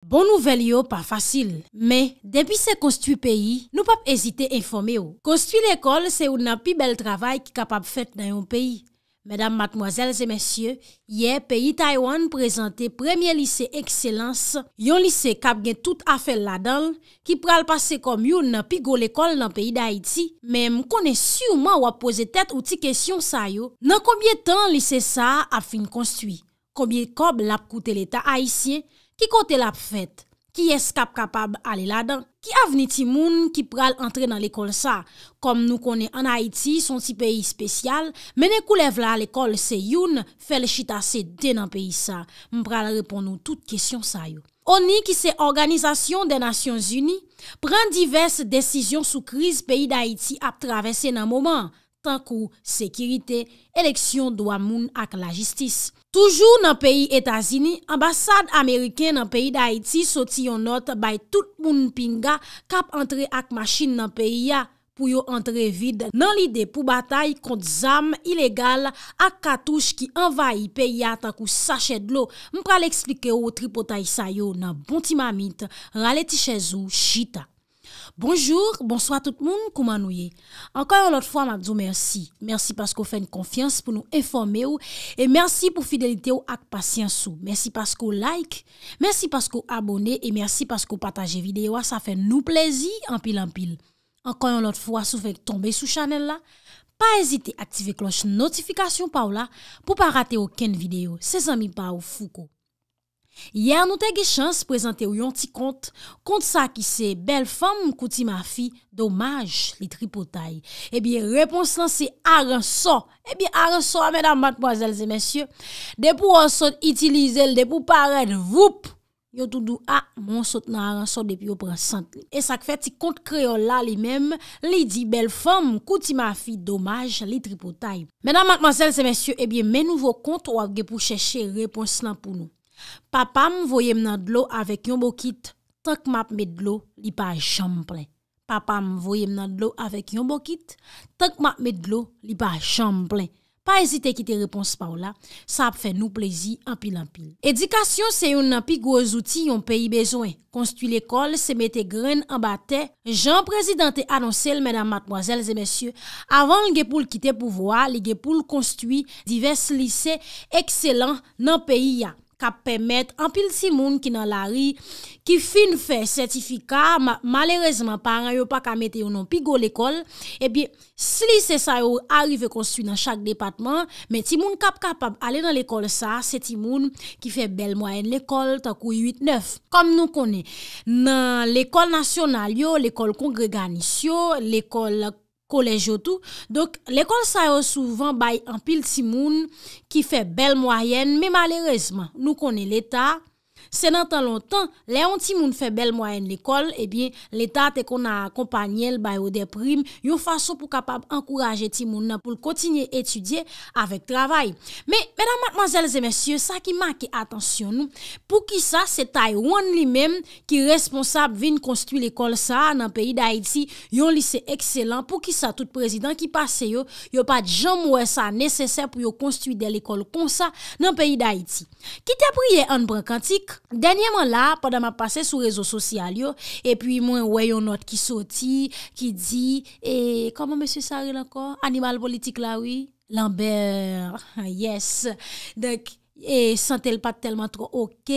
Bon nouvel yo pa fasil, men, depi se konstwi peyi, nou pap ezite informe yo. Konstwi l'ekol se ou nan pi bel travay ki kapap fet nan yon peyi. Medan matmoazelze mesye, ye peyi Taiwan prezante premye lise ekselans, yon lise kap gen tout afel la dal, ki pral pase kom yon nan pi go l'ekol nan peyi da iti, men m konen souman wap pose tet ou ti kesyon sa yo. Nan kobye tan lise sa ap fin konstwi? Kobye kob lap koute l'eta haisyen? Ki kote la pfet? Ki eskap kapab ale la dan? Ki avni ti moun ki pral entre nan l'ekol sa? Kom nou konen an Haiti, son ti peyi spesyal, menen kou lev la l'ekol se youn, fel chita se den an peyi sa. M pral repon nou tout kesyon sa yo. Oni ki se Organizasyon de Nations Unies pren divers desisyon sou kriz peyi d'Haiti ap travesse nan mouman, tan kou sekirite, eleksyon do a moun ak la jistis. Toujou nan peyi Etazini, ambasad Ameriken nan peyi Daiti soti yon not bay tout moun pinga kap entre ak machine nan peyi ya pou yo entre vide. Nan lide pou batay kont zam, ilegal ak katouj ki envayi peyi ya takou sachet lo, mpral ekslike ou tri potay sayo nan bonti mamit raleti chezou chita. Bonjour, bonsoit tout moun, koumanouye. Enkoyon lot fwa, madzou mersi. Mersi paskou fèn konfians pou nou informe ou e mersi pou fidelite ou ak pasyans ou. Mersi paskou like, mersi paskou abone e mersi paskou pataje videyo a sa fè nou plezi anpil anpil. Enkoyon lot fwa, sou fèk tombe sou chanel la, pa ezite aktive kloche notifikasyon pa ou la pou pa rate ou ken videyo. Se zanmi pa ou fouko. Yer nou te ge chans prezante ou yon ti kont, kont sa ki se bel fom kouti ma fi, domaj li tripotay. Ebi repons lan se aran so, ebi aran so a mena madmoazel se mensyo, de pou an sot itilize l, de pou parel voup, yon tout dou a, ah, moun sot nan aran so depi yon prensant. E sak fet ti kont kreol la li men, li di bel fom kouti ma fi, domaj li tripotay. Mena madmoazel se mensyo, ebi men nou vokont wak ge pou cheshe repons lan pou nou. Pa pa m voye m nan dlo avek yon bokit, tak map met dlo li pa chanm plen. Pa pa m voye m nan dlo avek yon bokit, tak map met dlo li pa chanm plen. Pa ezite ki te repons pa ou la, sa ap fe nou plezi an pil an pil. Edikasyon se yon nan pi gwozouti yon peyi bezwen. Konstuit l'ekol, se mete gren an bate. Jan prezident te anonsel, menam matmoazel zemesye, avan lge pou l kite pou voa, lge pou l konstuit divers lise ekselan nan peyi ya. kap pèmèt anpil si moun ki nan lari ki fin fè sertifika, malèrezman paran yo pa kamète yo nan pigo l'ekol, ebi sli se sa yo arrive konstuit nan chak depatman, men si moun kap kap ap ale nan l'ekol sa, se ti moun ki fè bel mwayen l'ekol, takou 8-9, kom nou konè. Nan l'ekol nasyonal yo, l'ekol kongreganis yo, l'ekol kongreganis, kolejotou. L'ekol sa yo souvan bay an pil simoun ki fe bel mwayen, men malerezman nou kone l'Etat Se nan tan lontan, leyon ti moun fè bel mwayen l'ekol Ebyen, l'Etat te kon a kompanyel bayo deprim Yon fason pou kapab ankoraje ti moun nan pou l'kotinye etudye avèk travay Men, menan matmanzèl zè e mèsyè, sa ki maki atansyon nou Pou ki sa, se tay wan li mèm ki responsab vin konstuit l'ekol sa nan peyi d'Haïti Yon lisey ekselan pou ki sa tout prezident ki pase yo Yo pat jom wè sa nesesè pou yo konstuit de l'ekol kon sa nan peyi d'Haïti Ki te apriye anbran kantik Denye mwen la, padan ma pase sou rezo sosyal yo E pi mwen wey yon not ki soti Ki di E komon mwen se saril anko Animal politik la wi Lamber, yes E sante l pat telman tro ok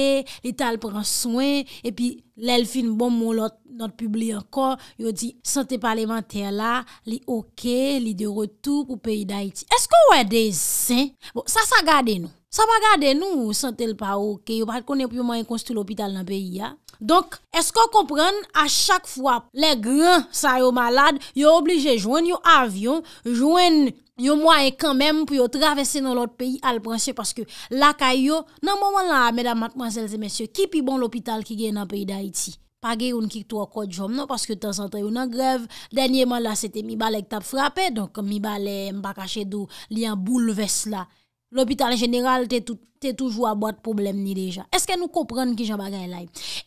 Li tal pran swen E pi l el fin bon mwen not publi anko Yo di sante pale menter la Li ok Li de retou pou peyi da iti Esko wey de zin Sa sa bon, gade nou Sa pa gade nou ou san tel pa ouke, yo pat konen pou yo mwenye konsti l'opital nan peyi ya. Donk, esko kompren a chak fwa le gran sa yo malade, yo oblije jwen yo avyon, jwen yo mwenye kan menm pou yo travese nan lot peyi al pransye. Paske laka yo, nan mouman la, medan matman, zelze, mesye, ki pi bon l'opital ki gen nan peyi da iti? Pa gen yon kik tou akot jom non, paske tan san tre yon an grev. Denye man la, se te mi balek tap frape, donk mi balek mbakache do li an bouleves la. L'Hôpital Général de Toute. Toujou a bote problem ni deja Eske nou kompran ki jan bagay la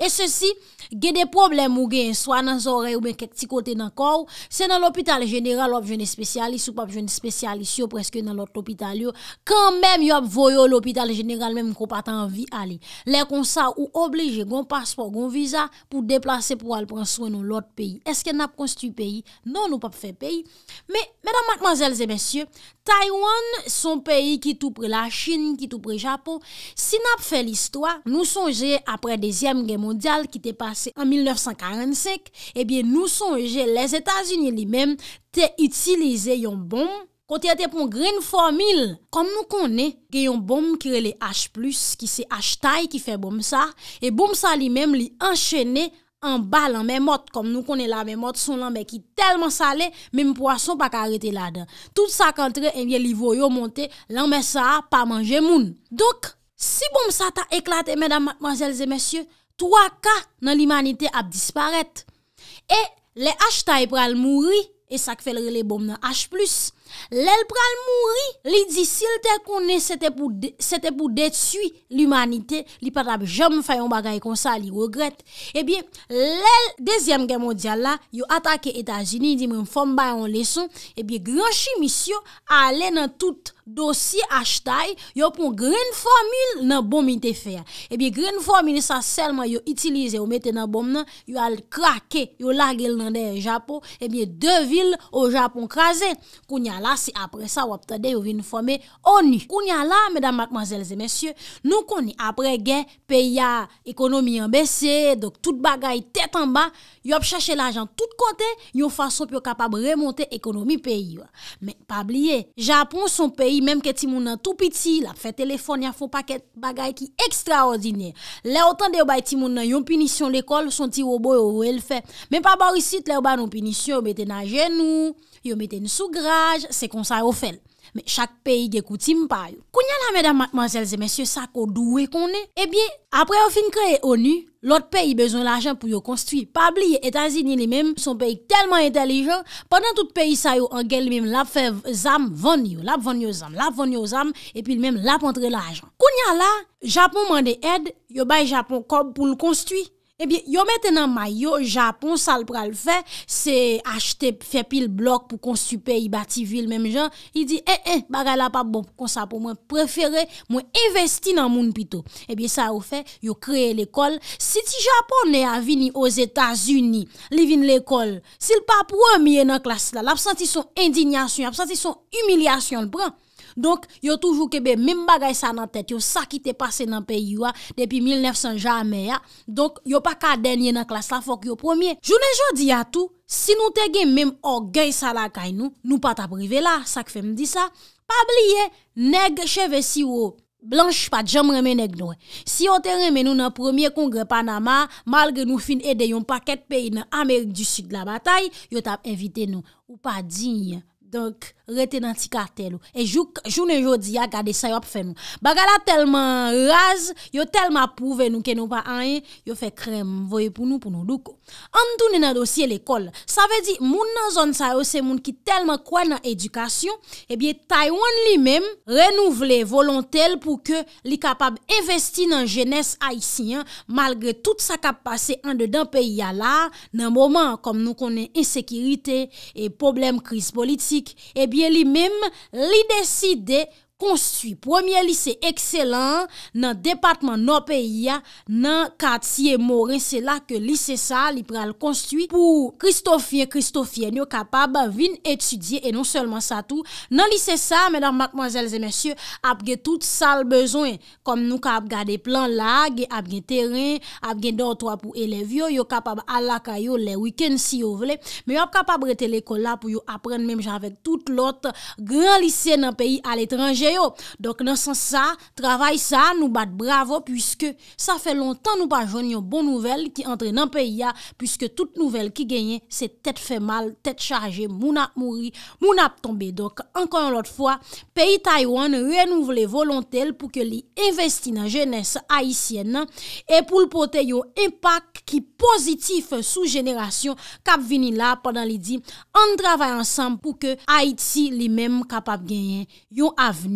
E se si, ge de problem ou gen Soan nan zore ou men kek ti kote nan kou Se nan l'hopital general ou jene spesyalis Ou pap jene spesyalis Yo preske nan lot l'hopital yo Kan men yo ap voyo l'hopital general Mwen mwen kompata an vi ali Le konsa ou oblige gon paspor, gon visa Pou deplase pou al pran soan nou lot peyi Eske nap konsti peyi? Non nou pap fe peyi Men, menan matmazelze mensyo Taywan son peyi ki tou pre la Chin, ki tou pre Jap Po, si nap fe l'histoire, nou sonje apre dezyem gen mondial ki te pase en 1945, e bie nou sonje les Etats-Unis li men te itilize yon bom kote yate pon Green 4000. Kom nou konen, gen yon bom kire le H+, ki se H-tay ki fe bom sa, e bom sa li men li enchenne H+. An ba lan men mot, kom nou konen la men mot, son lan men ki telman sale, men m pou aso pa karete la den. Tout sa kantre, enye eh li voyo monte, lan men sa pa manje moun. Dok, si bom sa ta eklate, mèdam, mademoiselles et messieurs, 3K nan limanite ap disparete. E, le H ta e pral mouri, e sak felre le bom nan H+. Lèl pral mouri Li di silte kounen Sete pou detui l'umanite Li patap jom fayon bagay konsa Li rogret eh Lèl, dezyem gen mondial la Yo atake Etasini, di mwen fom bayon leson eh Gran chimis yo Ale nan tout dosi achetay Yo pou gren formil Nan bomite fè eh Gren formil sa selman yo itilize Yo mette nan bom nan Yo al krake, yo lagel nan de Japo De vil o Japon krasen Kounya la se apre sa wap tade yo vin fome o ni. Koun ya la, medan makmanzel ze mensyo, nou kon ni apre gen peyi ya ekonomi yon besye dok tout bagay tet anba yon ap chache l'ajan tout kote yon fason pyo kapab remonte ekonomi peyi. Men, pa bliye, Japon son peyi, menm ke timoun nan tout piti la ap fe telefon, yon foun paket bagay ki ekstra ordine. Le otan de yo bay timoun nan, yon pinisyon l'ekol son ti wobo yo wè l'fè. Men pa borisit, le yo bay nou pinisyon, yo meten na genou yo meten sou graj Se kon sa yo fel Me chak peyi ge koutim pa yo Koun ya la medan mansel zemensye Sako dowe kon e Ebyen eh apre yo fin kreye ONU Lot peyi bezon l ajan pou yo konstwi Pabliye Etazini li mem son peyi telman entelijen Pendan tout peyi sa yo Angel li mem lap fe zam Vanyo Lap vanyo zam Lap vanyo zam Epi li mem lap antre l ajan Koun ya la Japon man de ed Yo bay Japon kob pou l konstwi Ebyen, yo meten nan mayo, Japon sa l pra l fe, se achete, fe pil blok pou kon supe, i bati vil, menm jan, i di, e, e, bagay la pap, bon, kon sa pou mwen preferi, mwen investi nan moun pito. Ebyen, sa ou fe, yo kreye l ekol, si ti Japon ne avini os Etasuni, li vin l ekol, si l pap wè miye nan klasi la, l apsanti son indignasyon, l apsanti son umilyasyon l pran, Donk, yo toujou kebe mèm bagay sa nan tèt, yo sa ki te pase nan peyi yo depi 1900 jamè ya. Donk, yo pa ka denye nan klas la fok yo premier. Jounen jodi ya tou, si nou te gen mèm or gay sa la kay nou, nou pa ta prive la, sa ke fèm di sa. Pa bliye, neg cheve si ou blanche pat, jam remen neg nou. Si yo te remen nou nan premier kongre Panama, malge nou fin ede yon paket peyi nan Amerik du sud la batay, yo ta evite nou ou pa digne. yonk rete nan ti kate lou. E jounen jodi ya gade sayop fe nou. Bagala telman raz, yo telman pouve nou ke nou pa anye, yo fe krem voye pou nou pou nou louko. An tounen nan dosye l'ekol, sa ve di moun nan zon sayo se moun ki telman kwa nan edukasyon, ebyen Taiwan li mem renouvle volontel pou ke li kapab investi nan jenese haisyen, malgre tout sa kap pase an de dan peyi ya la, nan mouman kom nou konen esekirite, e problem kriz politik, E eh bie li mim li deside wakil konstuit. Premier lisey ekselant nan departman nan peyi ya nan katiye morin. Se la ke lisey sa, li pral konstuit pou Kristofien, Kristofien yo kapab vin etudye e non selman sa tou. Nan lisey sa, menan matmazelze mensyo, apge tout sal bezon. Kom nou ka ap gade plan lag, apge teren, apge dortwa pou elevyo, yo kapab al la kayo le wikend si yo vle. Me yo kapab rete l'ekola pou yo apren mèm javèk tout lot. Gran lisey nan peyi al etranje yo. Dok nan san sa, travay sa, nou bat bravo, pwiske sa fe lontan nou pa joun yo bon nouvel ki entre nan peyi ya, pwiske tout nouvel ki genyen, se tet fe mal, tet charje, moun ap mouri, moun ap tombe. Dok, ankon lot fwa, peyi Taiwan renouvle volontel pou ke li investi nan jenese Haitien nan, e pou l'pote yo impak ki pozitif sou jenerasyon kap vini la, padan li di, an travay ansam pou ke Haiti li men kap ap genyen, yo aveni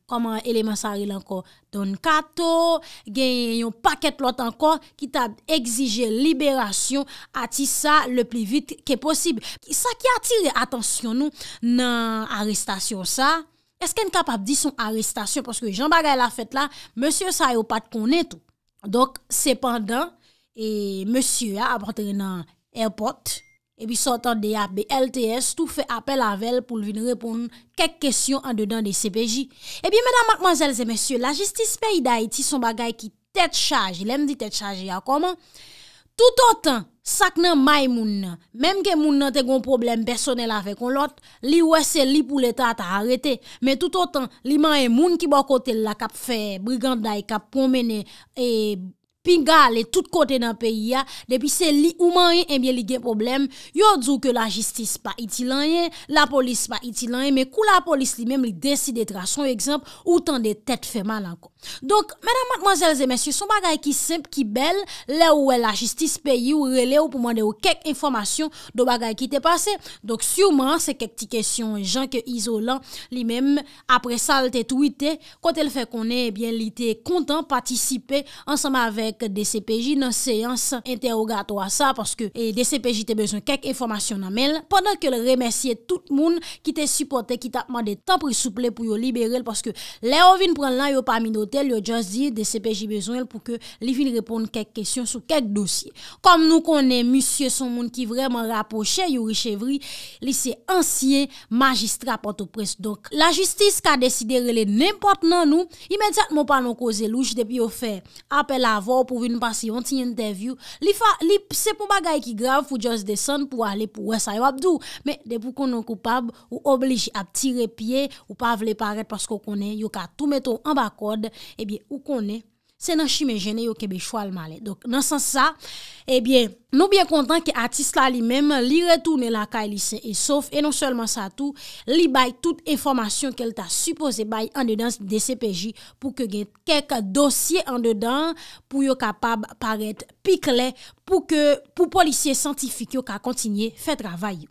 Koman eleman sa rile anko don kato, gen yon paket lot anko ki ta exije liberasyon ati sa le pli vit ke posib. Sa ki atire atensyon nou nan arrestasyon sa, eske n kapap di son arrestasyon? Poske jan bagay la fet la, monsye sa yo pat konen tou. Dok sepandan, e monsye a apatre nan airport. E bi sotan dey ap be LTS, tou fe apel avel pou vin repon kek kesyon an dedan de CPJ. E bi mena makmanzelze mensyo, la jistis pey da iti son bagay ki tet chaje, lem di tet chaje ya koman, tout otan sak nan may moun nan, menm ke moun nan te gon problem personel avè kon lot, li wese li pou l'Etat a arete, men tout otan li man yon moun ki bo kote la kap fe briganday, kap promene e... pin ga ale tout kote nan peyi ya depi se li oumanye enbyen eh li gen problem yo dzo ke la jistis pa iti lanye la polis pa iti lanye me kou la polis li menm li desi de tra son ekzamp ou tan de tet fe mal anko donk menan manzelze mensyo sou bagay ki simp ki bel le ouwe la jistis peyi ou rele ou pou mwande ou kek informasyon do bagay ki te pase donk souman se kek ti kesyon jan ke izolan li menm apre sa al te twite kote le fe konen eh ebyen li te kontan patisipe ansam avek ke DCPJ nan seyans interrogato a sa paske eh, DCPJ te bezon kek informasyon nan men pandan ke le remersye tout moun ki te supporte ki tapman de tan prisouple pou yo libere paske le yo vin pran lan yo pa minotel yo just di DCPJ bezon el pou ke li vin repon kek kesyon sou kek dosye kom nou konen misye son moun ki vreman raposhe yori chevri li se ansye magistra pato pres dok la justise ka deside rele nempot nan nou imediat moun pa nou koze louche depi yo fe apel avon pou vi nou pas yon tin yon devyou. Li se pou bagay ki gram, pou just desan pou ale pou wè sa yo abdou. Me, de pou konon koupab, ou oblij ap tire piye, ou pa vle paret paskou konen, yo ka tou meton an bakod, ebyen, eh ou konen, Se nan chime jene yo kebechwal male. Donk nan san sa, ebyen, nou byen kontan ki atis la li mem, li retoune la ka e lisen e sof. E non selman sa tou, li bay tout informasyon kel ta supose bay an dedan DCPJ pou ke gen kek dosye an dedan pou yo kapab paret pikle pou policye santifik yo ka kontinye fe travay.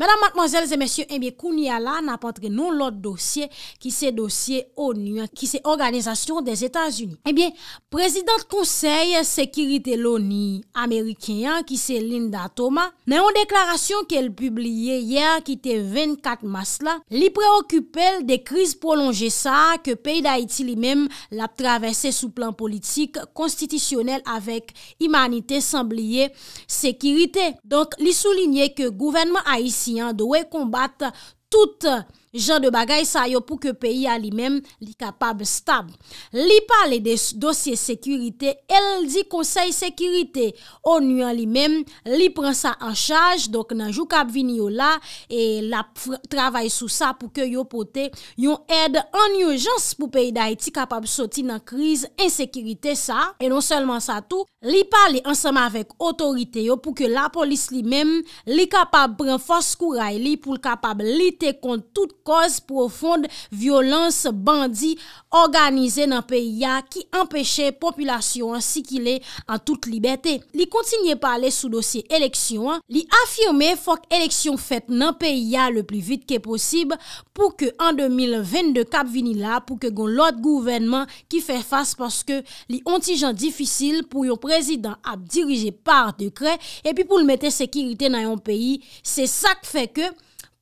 Mèdam matmanzèl zè mèsyè, e mè kouni ala na patre non nou lot dosye ki se dosye ONU, ki se organizasyon de Zétas-Uni. E eh mè, prezident konsey sekirite l'ONU, amerikien, ki se Linda Thomas, nan yon deklarasyon ke l'publiye yè, ki te 24 mas la, li preokupel de kriz polonge sa ke pey da Haiti li mèm la travesse sou plan politik, konstitisyonel avèk imanite sembliye sekirite. Donk, li soulinye ke gouvenman a Siyan dowe kombat tout jan de bagay sa yo pou ke peyi a li men li kapab stab. Li pale de dosye sekurite, el di konsey sekurite. O nyan li men li pren sa an chaj, dok nan jou kap vini yo la, e la travay sou sa pou ke yo pote yon ed an yo jans pou peyi da iti kapab soti nan kriz, en sekurite sa, e non selman sa tou. Li pale ansama vek otorite yo pou ke la polis li mem li kapab pren fos kou ray li pou l kapab li te kont tout koz profond violans bandi organize nan peyi ya ki empeshe populasyon ansi ki le an tout liberté. Li kontinye pale sou dosye eleksyon. Li afirme fok eleksyon fet nan peyi ya le pli vit ke posib pou ke an 2022 kap vini la pou ke gon lot gouvenman ki fe fase paske li ontijan difisil pou yon presenye. Président ap dirije par dekret, epi pou l mette sekirite nan yon peyi, se sak fe ke,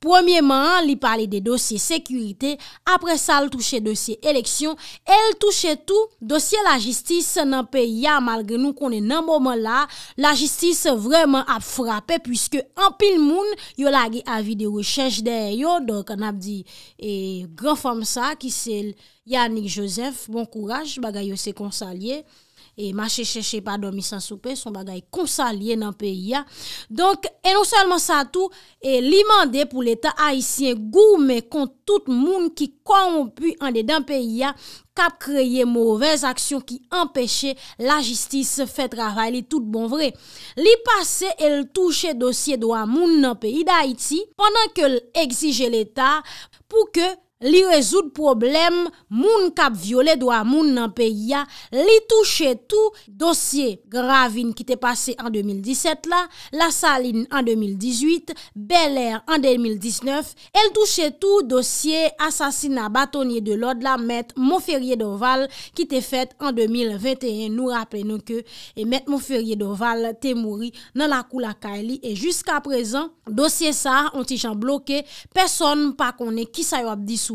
premièman li pale de dosye sekirite, apre sa l touche dosye eleksyon, el touche tou dosye la jistise nan peyi ya, malge nou konen nan mouman la, la jistise vreman ap frape, pwiske an pil moun, yo la ge avi de rechèche de yo, dok an ap di, e gran fòm sa, ki sel Yannick Joseph, bon kouraj baga yo se konsalye, E ma chè chè chè pa do misan soupe, son bagay konsalye nan peyi ya. Donk, e nou salman sa tou, e li mande pou l'Etat Haitien goume kont tout moun ki kwa ou pu an de dan peyi ya kap kreye mouvez aksyon ki empèche la jistise fet ravay li tout bon vre. Li pase el touche dosye do a moun nan peyi da Haiti, pandan ke l'exige l'Etat pou ke... li rezoud problem moun kap viole do a moun nan pe ya li touche tou dosye Gravin ki te pase an 2017 la, la Saline an 2018, Bel Air an 2019, el touche tou dosye asasina batonye de l'od la met mou ferye do val ki te fet an 2021 nou rappele nou ke, eh, e met mou ferye do val te mouri nan la kou la kaili, e jusqu'a prezen dosye sa, on ti jan bloke person pa konen ki sa yo ap disso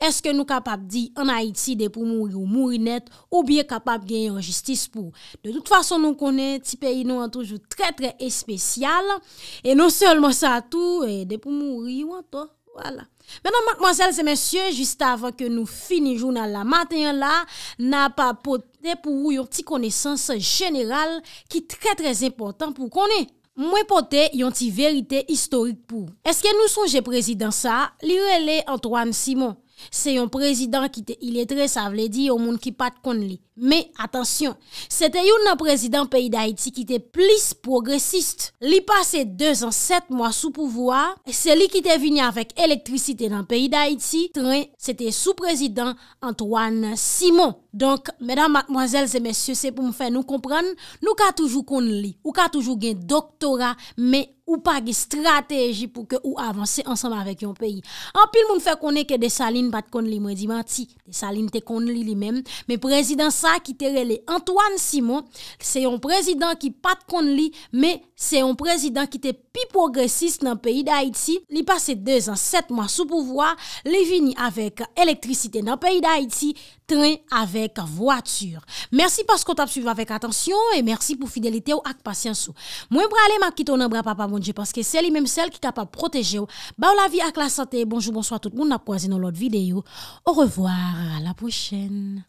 Eske nou kapap di an Haiti de pou mou yon mou inet ou bie kapap gen yon jistis pou? De tout fason nou konen, ti peyi nou an toujou tre tre espesyal. E non sol monsa tou, de pou mou yon to. Menon monsal se monsye, jist avan ke nou fini jounan la maten la, na pa poten pou yon ti konesans general ki tre tre esportan pou konen. Mwen pote yon ti verite istorik pou. Eske nou sonje prezident sa li rele Antoine Simon? Se yon prezidant ki te iletre, sa vle di yo moun ki pat kon li. Me, atensyon, se te yon nan prezidant peyi da Haiti ki te plis progresist. Li pase 2 an 7 mwa sou pouvoar, se li ki te vini avèk elektrisite nan peyi da Haiti, tren se te sou prezidant Antoine Simon. Donk, medan, mademoiselles et messieurs, se pou mou fè nou kompran, nou ka toujou kon li, ou ka toujou gen doktora, me, ou pa ge strategi pou ke ou avanse ansanm avèk yon peyi. An pil moun fè konè ke desaline pat kon li mwen di man ti. Desaline te kon li li mèm. Mè prezident sa ki te rele Antoine Simon se yon prezident ki pat kon li mè se yon prezident ki te pi progresist nan peyi da Haiti li pase 2 an 7 moun sou pouvoi li vini avèk elektrisite nan peyi da Haiti tren avèk vwatur. Mèrsi paskot ap suiv avèk atensyon mèrsi pou fidelite ou ak pasyansou. Mwen pralè mè kito nan brè papam Dieu, parce que c'est lui-même celle qui est capable de protéger. Bah, la vie avec la santé. Bonjour, bonsoir tout le monde. On a croisé dans l'autre vidéo. Au revoir, à la prochaine.